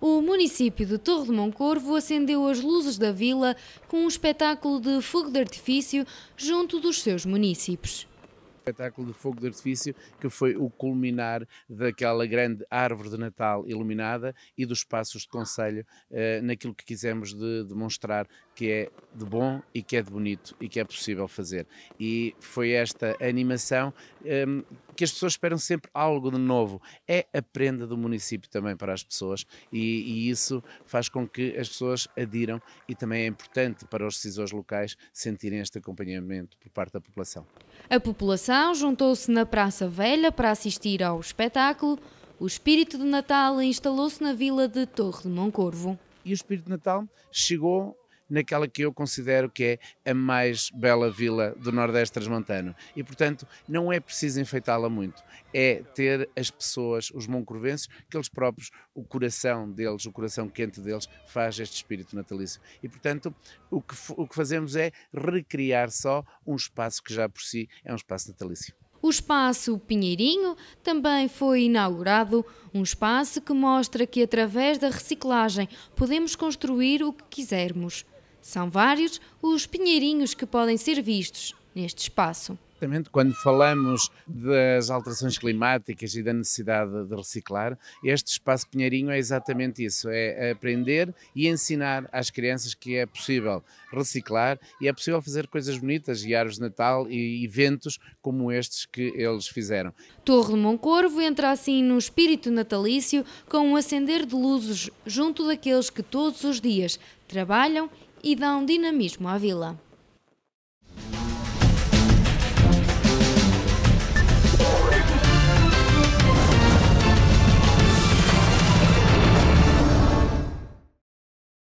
O município de Torre de Moncorvo acendeu as luzes da vila com um espetáculo de fogo de artifício junto dos seus municípios espetáculo de fogo de artifício que foi o culminar daquela grande árvore de Natal iluminada e dos passos de conselho eh, naquilo que quisemos de demonstrar que é de bom e que é de bonito e que é possível fazer. E foi esta animação eh, que as pessoas esperam sempre algo de novo. É a prenda do município também para as pessoas e, e isso faz com que as pessoas adiram e também é importante para os decisores locais sentirem este acompanhamento por parte da população. A população juntou-se na Praça Velha para assistir ao espetáculo. O espírito de Natal instalou-se na vila de Torre de Moncorvo. E o espírito de Natal chegou naquela que eu considero que é a mais bela vila do Nordeste Transmontano. E, portanto, não é preciso enfeitá-la muito, é ter as pessoas, os moncurvenses, que eles próprios, o coração deles, o coração quente deles, faz este espírito natalício. E, portanto, o que, o que fazemos é recriar só um espaço que já por si é um espaço natalício. O espaço Pinheirinho também foi inaugurado, um espaço que mostra que através da reciclagem podemos construir o que quisermos. São vários os pinheirinhos que podem ser vistos neste espaço. Quando falamos das alterações climáticas e da necessidade de reciclar, este espaço Pinheirinho é exatamente isso: é aprender e ensinar às crianças que é possível reciclar e é possível fazer coisas bonitas e árvores de Natal e eventos como estes que eles fizeram. Torre do Moncorvo entra assim no espírito natalício com um acender de luzes junto daqueles que todos os dias trabalham e dão dinamismo à vila.